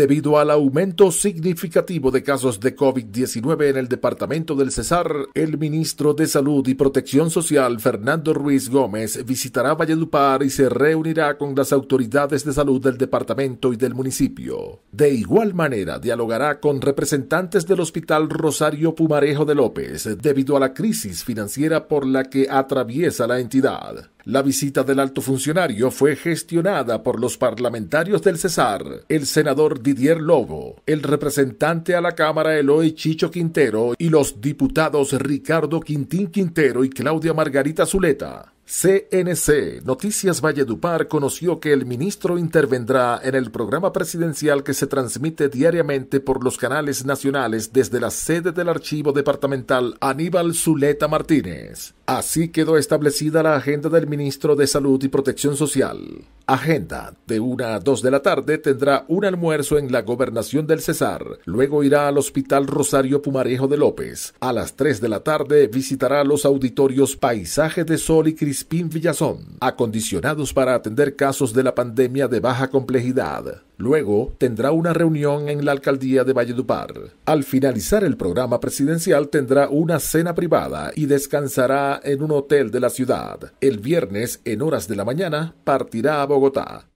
debido al aumento significativo de casos de COVID-19 en el departamento del Cesar, el ministro de Salud y Protección Social, Fernando Ruiz Gómez, visitará Valledupar y se reunirá con las autoridades de salud del departamento y del municipio. De igual manera, dialogará con representantes del Hospital Rosario Pumarejo de López, debido a la crisis financiera por la que atraviesa la entidad. La visita del alto funcionario fue gestionada por los parlamentarios del Cesar, el senador Didier Lobo, el representante a la Cámara Eloy Chicho Quintero y los diputados Ricardo Quintín Quintero y Claudia Margarita Zuleta. CNC Noticias Valledupar conoció que el ministro intervendrá en el programa presidencial que se transmite diariamente por los canales nacionales desde la sede del Archivo Departamental Aníbal Zuleta Martínez. Así quedó establecida la agenda del ministro de Salud y Protección Social. Agenda. De 1 a 2 de la tarde tendrá un almuerzo en la gobernación del Cesar. Luego irá al Hospital Rosario Pumarejo de López. A las 3 de la tarde visitará los auditorios Paisaje de Sol y Cristal Crispín Villazón, acondicionados para atender casos de la pandemia de baja complejidad. Luego tendrá una reunión en la alcaldía de Valledupar. Al finalizar el programa presidencial tendrá una cena privada y descansará en un hotel de la ciudad. El viernes, en horas de la mañana, partirá a Bogotá.